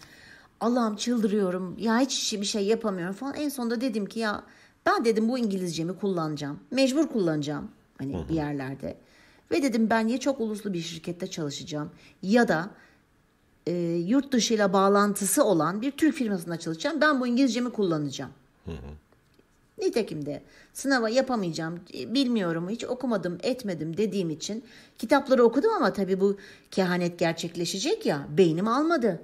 Allah'ım çıldırıyorum ya hiç şey, bir şey yapamıyorum falan. En sonunda dedim ki ya ben dedim bu İngilizcemi kullanacağım. Mecbur kullanacağım hani Hı-hı. bir yerlerde. Ve dedim ben ya çok uluslu bir şirkette çalışacağım ya da e, yurt dışıyla bağlantısı olan bir Türk firmasında çalışacağım. Ben bu İngilizcemi kullanacağım. Hı hı. Nitekim de sınava yapamayacağım, e, bilmiyorum, hiç okumadım, etmedim dediğim için kitapları okudum ama tabii bu kehanet gerçekleşecek ya beynim almadı.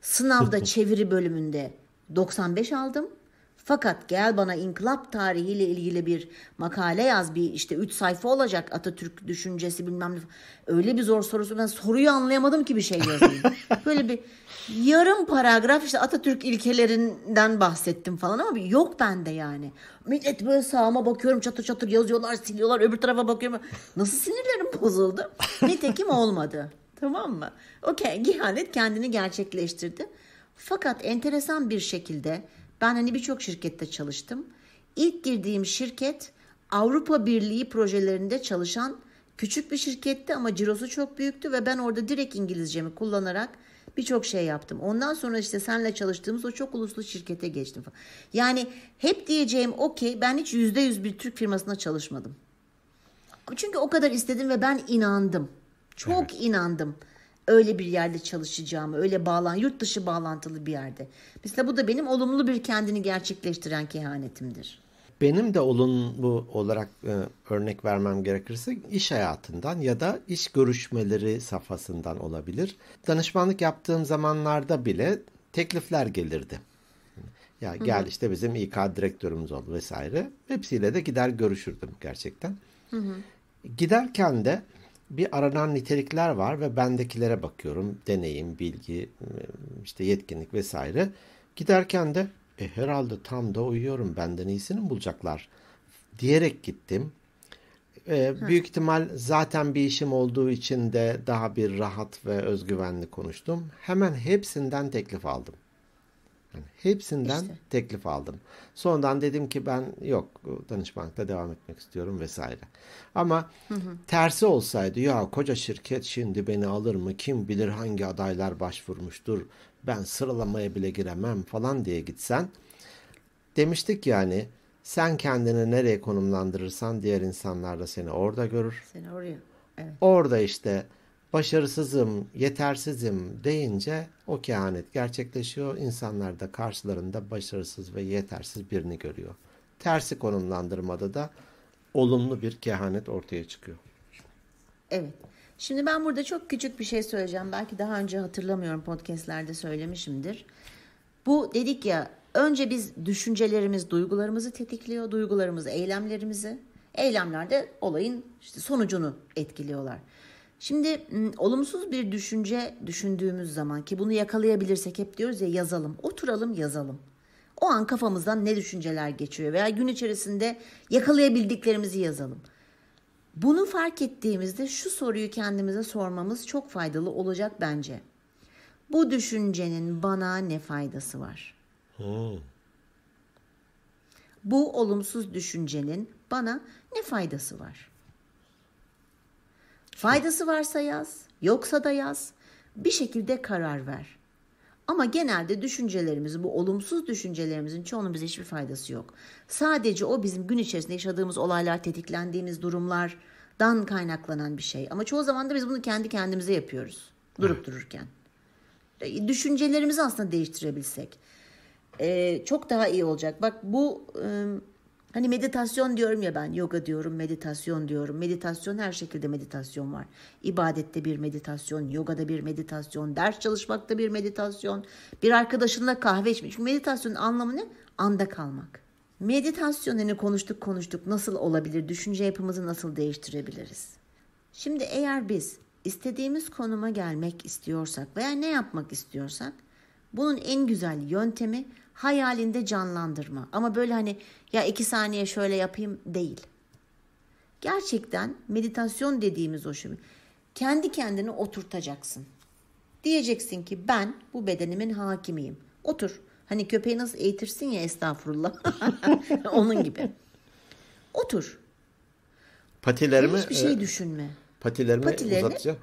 Sınavda çeviri bölümünde 95 aldım. Fakat gel bana inkılap tarihiyle ilgili bir makale yaz bir işte 3 sayfa olacak Atatürk düşüncesi bilmem ne. Öyle bir zor sorusu ben soruyu anlayamadım ki bir şey yazayım. Böyle bir yarım paragraf işte Atatürk ilkelerinden bahsettim falan ama yok bende yani. Millet böyle sağıma bakıyorum çatır çatır yazıyorlar siliyorlar öbür tarafa bakıyorum. Nasıl sinirlerim bozuldu. Nitekim olmadı. Tamam mı? Okey ihanet kendini gerçekleştirdi. Fakat enteresan bir şekilde ben hani birçok şirkette çalıştım. İlk girdiğim şirket Avrupa Birliği projelerinde çalışan küçük bir şirketti ama cirosu çok büyüktü ve ben orada direkt İngilizcemi kullanarak Birçok şey yaptım. Ondan sonra işte senle çalıştığımız o çok uluslu şirkete geçtim falan. Yani hep diyeceğim o ben hiç yüzde yüz bir Türk firmasına çalışmadım. Çünkü o kadar istedim ve ben inandım. Çok evet. inandım öyle bir yerde çalışacağımı, öyle bağlan, yurt dışı bağlantılı bir yerde. Mesela bu da benim olumlu bir kendini gerçekleştiren kehanetimdir benim de olun bu olarak e, örnek vermem gerekirse iş hayatından ya da iş görüşmeleri safhasından olabilir. Danışmanlık yaptığım zamanlarda bile teklifler gelirdi. Ya gel hı hı. işte bizim İK direktörümüz oldu vesaire. Hepsiyle de gider görüşürdüm gerçekten. Hı hı. Giderken de bir aranan nitelikler var ve bendekilere bakıyorum. Deneyim, bilgi, e, işte yetkinlik vesaire. Giderken de e herhalde tam da uyuyorum benden iyisini mi bulacaklar diyerek gittim. E, büyük ihtimal zaten bir işim olduğu için de daha bir rahat ve özgüvenli konuştum. Hemen hepsinden teklif aldım. Yani hepsinden işte. teklif aldım. Sonradan dedim ki ben yok danışmanlıkta devam etmek istiyorum vesaire. Ama hı hı. tersi olsaydı ya koca şirket şimdi beni alır mı kim bilir hangi adaylar başvurmuştur ben sıralamaya bile giremem falan diye gitsen demiştik yani sen kendini nereye konumlandırırsan diğer insanlar da seni orada görür. Seni oraya. Evet. Orada işte başarısızım, yetersizim deyince o kehanet gerçekleşiyor. İnsanlar da karşılarında başarısız ve yetersiz birini görüyor. Tersi konumlandırmada da olumlu bir kehanet ortaya çıkıyor. Evet. Şimdi ben burada çok küçük bir şey söyleyeceğim. Belki daha önce hatırlamıyorum podcastlerde söylemişimdir. Bu dedik ya önce biz düşüncelerimiz duygularımızı tetikliyor. Duygularımız eylemlerimizi. Eylemler de olayın işte sonucunu etkiliyorlar. Şimdi olumsuz bir düşünce düşündüğümüz zaman ki bunu yakalayabilirsek hep diyoruz ya yazalım. Oturalım yazalım. O an kafamızdan ne düşünceler geçiyor veya gün içerisinde yakalayabildiklerimizi yazalım. Bunu fark ettiğimizde şu soruyu kendimize sormamız çok faydalı olacak bence. Bu düşüncenin bana ne faydası var? Hmm. Bu olumsuz düşüncenin bana ne faydası var? Faydası varsa yaz, yoksa da yaz. Bir şekilde karar ver. Ama genelde düşüncelerimiz, bu olumsuz düşüncelerimizin çoğunun bize hiçbir faydası yok. Sadece o bizim gün içerisinde yaşadığımız olaylar, tetiklendiğimiz durumlardan kaynaklanan bir şey. Ama çoğu zaman da biz bunu kendi kendimize yapıyoruz. Durup dururken. E, düşüncelerimizi aslında değiştirebilsek. E, çok daha iyi olacak. Bak bu... Iı, Hani meditasyon diyorum ya ben yoga diyorum meditasyon diyorum. Meditasyon her şekilde meditasyon var. İbadette bir meditasyon, yogada bir meditasyon, ders çalışmakta bir meditasyon, bir arkadaşınla kahve içmek. Çünkü meditasyonun anlamı ne? Anda kalmak. Meditasyon hani konuştuk konuştuk nasıl olabilir, düşünce yapımızı nasıl değiştirebiliriz? Şimdi eğer biz istediğimiz konuma gelmek istiyorsak veya ne yapmak istiyorsak bunun en güzel yöntemi hayalinde canlandırma. Ama böyle hani ya iki saniye şöyle yapayım değil. Gerçekten meditasyon dediğimiz o şimdi. Şey. Kendi kendini oturtacaksın. Diyeceksin ki ben bu bedenimin hakimiyim. Otur. Hani köpeği nasıl eğitirsin ya estağfurullah. Onun gibi. Otur. Patilerimi... Hiçbir şey e, düşünme. Patilerimi Patilerini, uzatacağım.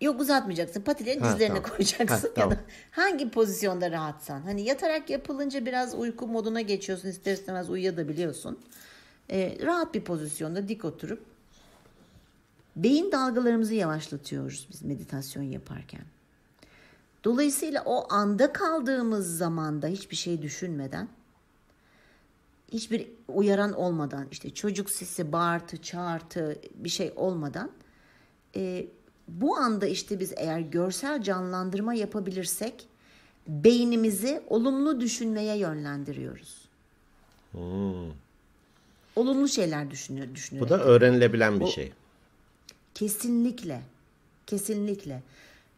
Yok uzatmayacaksın. Patilerini dizlerine tamam. koyacaksın ha, ya tamam. da hangi pozisyonda rahatsan. Hani yatarak yapılınca biraz uyku moduna geçiyorsun. İster istemez uyuyabiliyorsun. Ee, rahat bir pozisyonda dik oturup beyin dalgalarımızı yavaşlatıyoruz biz meditasyon yaparken. Dolayısıyla o anda kaldığımız zamanda hiçbir şey düşünmeden hiçbir uyaran olmadan işte çocuk sesi, bağırtı, çağırtı bir şey olmadan e, bu anda işte biz eğer görsel canlandırma yapabilirsek beynimizi olumlu düşünmeye yönlendiriyoruz. Hmm. Olumlu şeyler düşünüyor, düşünüyor. Bu da öğrenilebilen bir o, şey. Kesinlikle. Kesinlikle.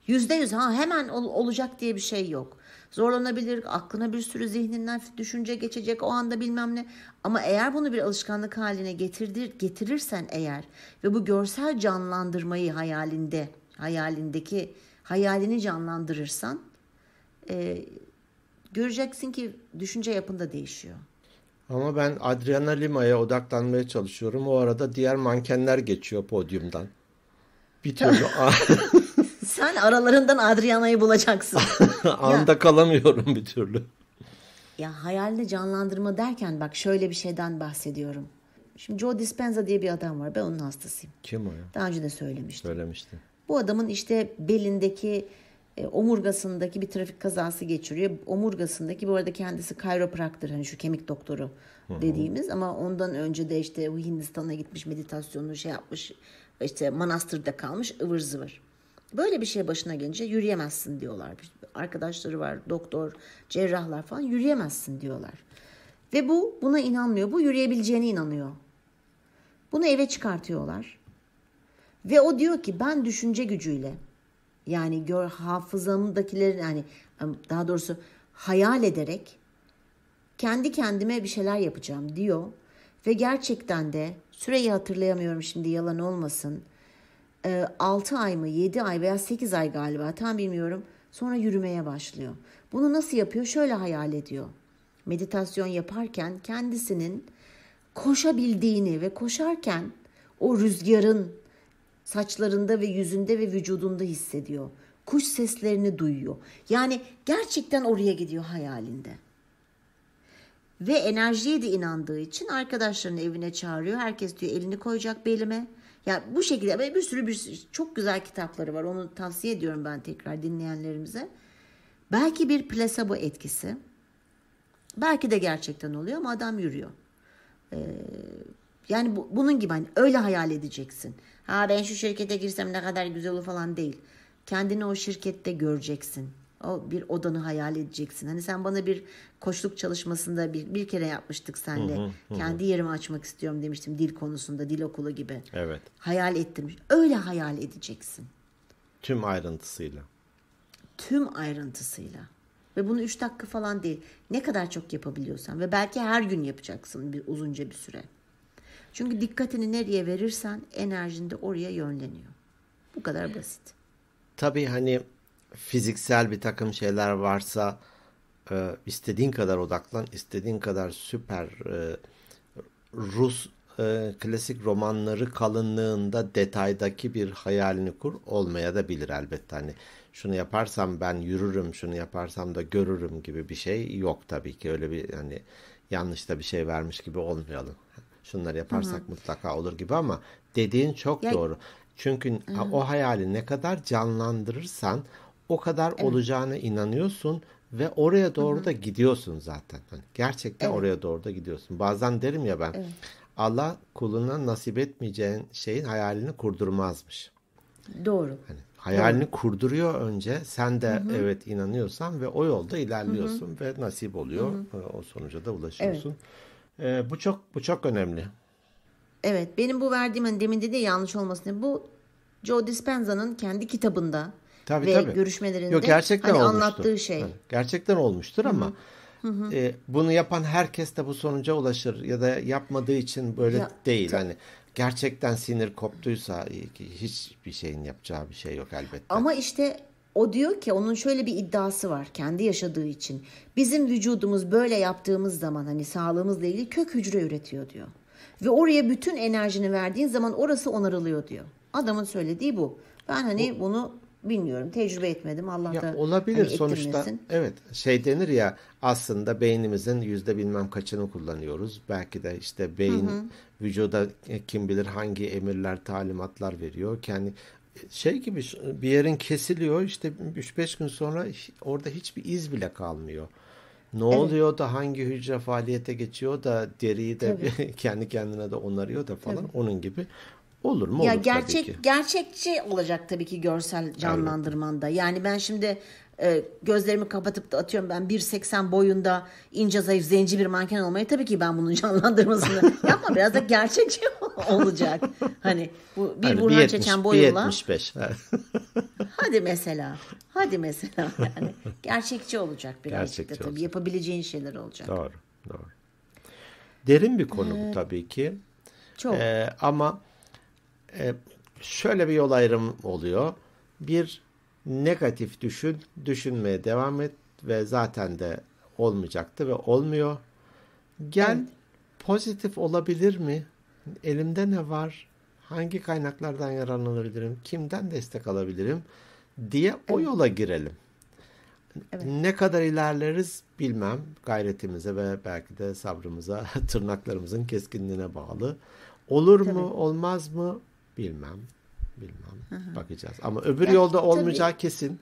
Yüzde yüz ha hemen ol, olacak diye bir şey yok zorlanabilir. Aklına bir sürü zihninden düşünce geçecek o anda bilmem ne. Ama eğer bunu bir alışkanlık haline getirdir, getirirsen eğer ve bu görsel canlandırmayı hayalinde, hayalindeki hayalini canlandırırsan e, göreceksin ki düşünce yapında değişiyor. Ama ben Adriana Lima'ya odaklanmaya çalışıyorum. O arada diğer mankenler geçiyor podyumdan. Bir türlü Sen aralarından Adriana'yı bulacaksın. Anda ya. kalamıyorum bir türlü. Ya hayalde canlandırma derken bak şöyle bir şeyden bahsediyorum. Şimdi Joe Dispenza diye bir adam var. Ben onun hastasıyım. Kim o ya? Daha önce de söylemiştim. Söylemiştim. Bu adamın işte belindeki e, omurgasındaki bir trafik kazası geçiriyor. Omurgasındaki bu arada kendisi kayropraktır hani şu kemik doktoru Hı-hı. dediğimiz ama ondan önce de işte Hindistan'a gitmiş meditasyonunu şey yapmış işte manastırda kalmış ıvır zıvır. Böyle bir şey başına gelince yürüyemezsin diyorlar. Arkadaşları var, doktor, cerrahlar falan yürüyemezsin diyorlar. Ve bu buna inanmıyor. Bu yürüyebileceğine inanıyor. Bunu eve çıkartıyorlar. Ve o diyor ki ben düşünce gücüyle yani gör hafızamdakileri yani daha doğrusu hayal ederek kendi kendime bir şeyler yapacağım diyor ve gerçekten de süreyi hatırlayamıyorum şimdi yalan olmasın. 6 e, ay mı 7 ay veya 8 ay galiba tam bilmiyorum. Sonra yürümeye başlıyor. Bunu nasıl yapıyor? Şöyle hayal ediyor. Meditasyon yaparken kendisinin koşabildiğini ve koşarken o rüzgarın saçlarında ve yüzünde ve vücudunda hissediyor. Kuş seslerini duyuyor. Yani gerçekten oraya gidiyor hayalinde. Ve enerjiye de inandığı için arkadaşlarını evine çağırıyor. Herkes diyor elini koyacak belime yani bu şekilde böyle bir sürü bir çok güzel kitapları var. Onu tavsiye ediyorum ben tekrar dinleyenlerimize. Belki bir plasebo etkisi. Belki de gerçekten oluyor ama adam yürüyor. Ee, yani bu, bunun gibi hani öyle hayal edeceksin. Ha ben şu şirkete girsem ne kadar güzel olur falan değil. Kendini o şirkette göreceksin. O bir odanı hayal edeceksin. Hani sen bana bir koçluk çalışmasında bir, bir kere yapmıştık senle. Hı hı, hı. Kendi yerimi açmak istiyorum demiştim dil konusunda, dil okulu gibi. Evet. Hayal ettim. Öyle hayal edeceksin. Tüm ayrıntısıyla. Tüm ayrıntısıyla. Ve bunu 3 dakika falan değil. Ne kadar çok yapabiliyorsan ve belki her gün yapacaksın bir uzunca bir süre. Çünkü dikkatini nereye verirsen enerjin de oraya yönleniyor. Bu kadar basit. Tabii hani fiziksel bir takım şeyler varsa e, istediğin kadar odaklan, istediğin kadar süper e, Rus e, klasik romanları kalınlığında detaydaki bir hayalini kur olmaya da bilir elbette. Hani şunu yaparsam ben yürürüm, şunu yaparsam da görürüm gibi bir şey yok tabii ki. Öyle bir hani yanlış da bir şey vermiş gibi olmayalım. Şunları yaparsak Hı-hı. mutlaka olur gibi ama dediğin çok ya, doğru. Çünkü Hı-hı. o hayali ne kadar canlandırırsan o kadar evet. olacağını inanıyorsun ve oraya doğru Hı-hı. da gidiyorsun zaten. Hani gerçekten evet. oraya doğru da gidiyorsun. Bazen derim ya ben evet. Allah kuluna nasip etmeyeceğin şeyin hayalini kurdurmazmış. Doğru. Hani hayalini doğru. kurduruyor önce. Sen de Hı-hı. evet inanıyorsan ve o yolda ilerliyorsun Hı-hı. ve nasip oluyor. Hı-hı. O sonuca da ulaşıyorsun. Evet. Ee, bu çok bu çok önemli. Evet, benim bu verdiğim hani demin dedi yanlış olmasın. Bu Joe Dispenza'nın kendi kitabında tabii, ve tabii. görüşmelerinde Yok, gerçekten hani olmuştur. anlattığı şey. Evet, gerçekten olmuştur Hı-hı. ama Hı hı. E, bunu yapan herkes de bu sonuca ulaşır ya da yapmadığı için böyle ya, değil. Hani gerçekten sinir koptuysa e, hiçbir şeyin yapacağı bir şey yok elbette. Ama işte o diyor ki onun şöyle bir iddiası var kendi yaşadığı için. Bizim vücudumuz böyle yaptığımız zaman hani sağlığımızla ilgili kök hücre üretiyor diyor. Ve oraya bütün enerjini verdiğin zaman orası onarılıyor diyor. Adamın söylediği bu. Ben hani bu, bunu bilmiyorum tecrübe etmedim Allah ya da olabilir hani sonuçta evet şey denir ya aslında beynimizin yüzde bilmem kaçını kullanıyoruz belki de işte beyin hı hı. vücuda e, kim bilir hangi emirler talimatlar veriyor kendi e, şey gibi bir yerin kesiliyor işte 3-5 gün sonra orada hiçbir iz bile kalmıyor. Ne evet. oluyor da hangi hücre faaliyete geçiyor da deriyi de Tabii. kendi kendine de onarıyor da falan Tabii. onun gibi Olur mu? Ya olur gerçek tabii ki. gerçekçi olacak tabii ki görsel canlandırmanda. Yani ben şimdi e, gözlerimi kapatıp da atıyorum ben 1.80 boyunda ince zayıf zenci bir manken olmayı tabii ki ben bunun canlandırmasını yapma biraz da gerçekçi olacak. Hani bu bir hani Burhan Çeçen boyunla. 75. hadi mesela. Hadi mesela yani gerçekçi olacak birazcık da tabii olacak. yapabileceğin şeyler olacak. Doğru, doğru. Derin bir konu ee, bu tabii ki. Çok. Ee, ama e, şöyle bir yol ayrımı oluyor. Bir negatif düşün, düşünmeye devam et ve zaten de olmayacaktı ve olmuyor. Gel pozitif olabilir mi? Elimde ne var? Hangi kaynaklardan yararlanabilirim? Kimden destek alabilirim? diye o yola girelim. Evet. Ne kadar ilerleriz bilmem. Gayretimize ve belki de sabrımıza, tırnaklarımızın keskinliğine bağlı. Olur Tabii. mu, olmaz mı? Bilmem. Bilmem. Hı hı. Bakacağız. Ama öbür ya, yolda olmayacağı tabii, kesin.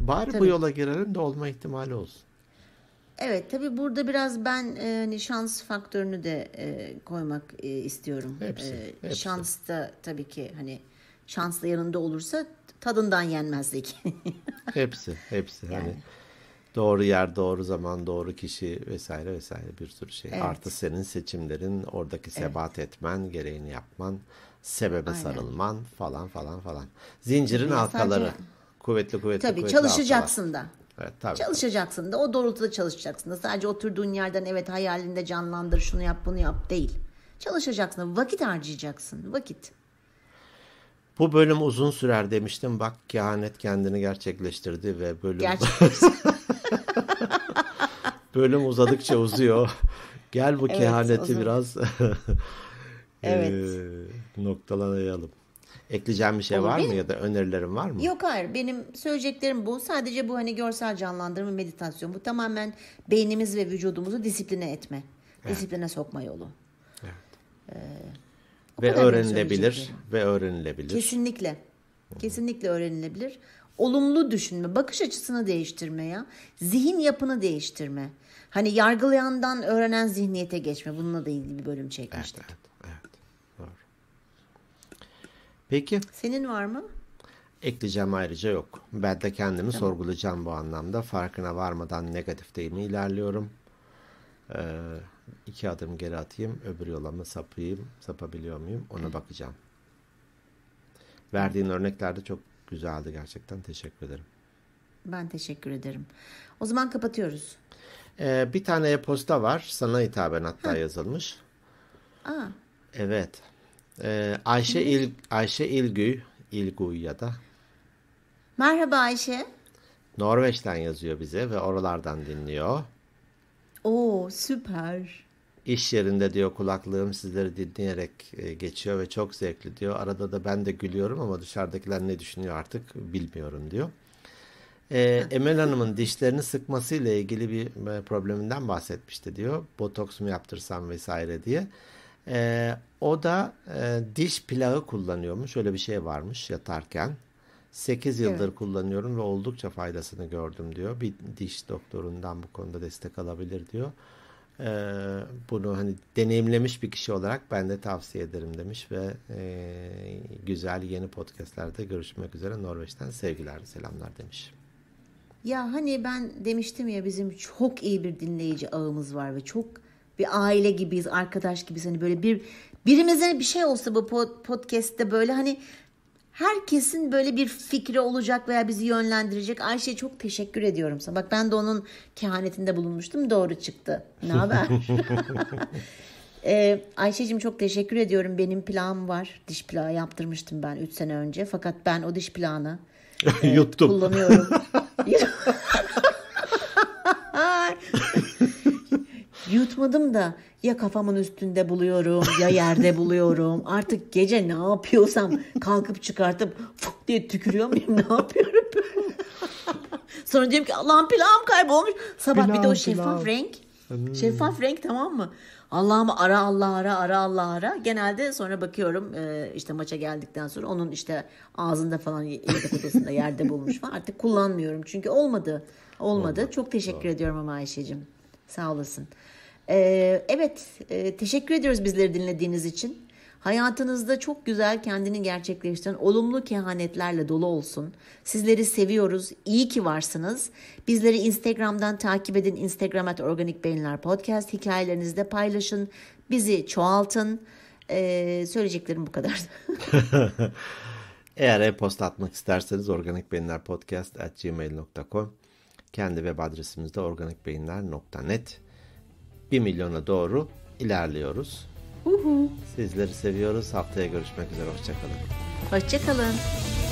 Bari tabii. bu yola girelim de olma ihtimali olsun. Evet tabi burada biraz ben e, hani şans faktörünü de e, koymak e, istiyorum. E, hepsi, e, hepsi. Şans da tabii ki hani şanslı yanında olursa tadından yenmezlik. hepsi hepsi hani yani. hani doğru yer doğru zaman doğru kişi vesaire vesaire bir sürü şey. Evet. Artı senin seçimlerin oradaki sebat evet. etmen gereğini yapman sebebe Aynen. sarılman falan falan falan. Zincirin ya halkaları. Sadece... Kuvvetli kuvvetli tabii, kuvvetli çalışacaksın halkalar. da. Evet, tabii, çalışacaksın da o doğrultuda çalışacaksın da sadece oturduğun yerden evet hayalinde canlandır şunu yap bunu yap değil. Çalışacaksın vakit harcayacaksın vakit. Bu bölüm uzun sürer demiştim. Bak kehanet kendini gerçekleştirdi ve bölüm Gerçekleşti. bölüm uzadıkça uzuyor. Gel bu evet, kehaneti biraz evet. e, noktalayalım. Ekleyeceğim bir şey Olur, var benim, mı ya da önerilerim var mı? Yok hayır benim söyleyeceklerim bu. Sadece bu hani görsel canlandırma meditasyon. Bu tamamen beynimiz ve vücudumuzu disipline etme. Evet. Disipline sokma yolu. Evet. Ee, ve öğrenilebilir ve öğrenilebilir. Kesinlikle. Kesinlikle öğrenilebilir. Olumlu düşünme, bakış açısını değiştirme ya. Zihin yapını değiştirme. Hani yargılayandan öğrenen zihniyete geçme. Bununla da ilgili bir bölüm çekmiştik. Evet, Peki. Senin var mı? Ekleyeceğim ayrıca yok. Ben de kendimi tamam. sorgulayacağım bu anlamda. Farkına varmadan negatif değil mi ilerliyorum? Ee, iki adım geri atayım. Öbür yola mı sapayım? Sapabiliyor muyum? Ona bakacağım. Verdiğin örnekler de çok güzeldi gerçekten. Teşekkür ederim. Ben teşekkür ederim. O zaman kapatıyoruz. Ee, bir tane e-posta var. Sana hitaben hatta yazılmış. Aa. Evet. Ee, Ayşe İl Ayşe İlgü İlgü ya da. Merhaba Ayşe. Norveç'ten yazıyor bize ve oralardan dinliyor. Oo süper. İş yerinde diyor kulaklığım sizleri dinleyerek e, geçiyor ve çok zevkli diyor. Arada da ben de gülüyorum ama dışarıdakiler ne düşünüyor artık bilmiyorum diyor. Ee, Emel Hanım'ın dişlerini sıkmasıyla ilgili bir e, probleminden bahsetmişti diyor. Botoks mu yaptırsam vesaire diye. E, o da e, diş plağı kullanıyormuş. Öyle bir şey varmış yatarken. 8 yıldır evet. kullanıyorum ve oldukça faydasını gördüm diyor. Bir diş doktorundan bu konuda destek alabilir diyor. Ee, bunu hani deneyimlemiş bir kişi olarak ben de tavsiye ederim demiş ve e, güzel yeni podcastlerde görüşmek üzere Norveç'ten sevgiler selamlar demiş. Ya hani ben demiştim ya bizim çok iyi bir dinleyici ağımız var ve çok bir aile gibiyiz, arkadaş gibiyiz. Hani böyle bir birimize bir şey olsa bu podcast'te böyle hani herkesin böyle bir fikri olacak veya bizi yönlendirecek. Ayşe çok teşekkür ediyorum sana. Bak ben de onun kehanetinde bulunmuştum. Doğru çıktı. Ne haber? ee, Ayşe'cim çok teşekkür ediyorum. Benim plağım var. Diş plağı yaptırmıştım ben 3 sene önce. Fakat ben o diş plağını e, kullanıyorum. Yutmadım da ya kafamın üstünde buluyorum ya yerde buluyorum. Artık gece ne yapıyorsam kalkıp çıkartıp fuk diye tükürüyor muyum ne yapıyorum Sonra diyorum ki Allah'ım pilavım kaybolmuş. Sabah pilav, bir de o şeffaf pilav. renk. Hmm. Şeffaf renk tamam mı? Allah'ım ara Allah ara ara Allah ara. Genelde sonra bakıyorum e, işte maça geldikten sonra onun işte ağzında falan yatak odasında yerde bulmuş falan. Artık kullanmıyorum çünkü olmadı. Olmadı. olmadı. Çok teşekkür Doğru. ediyorum ama Ayşe'cim. Sağ olasın. Ee, evet, e, teşekkür ediyoruz bizleri dinlediğiniz için. Hayatınızda çok güzel kendini gerçekleştiren olumlu kehanetlerle dolu olsun. Sizleri seviyoruz. İyi ki varsınız. Bizleri Instagram'dan takip edin. Instagram at Organik Beyinler Podcast. Hikayelerinizde paylaşın. Bizi çoğaltın. Ee, söyleyeceklerim bu kadar. Eğer e-posta atmak isterseniz at gmail.com. Kendi web adresimizde organikbeyinler.net 1 milyona doğru ilerliyoruz. Uhu. Sizleri seviyoruz. Haftaya görüşmek üzere. Hoşçakalın. Hoşçakalın.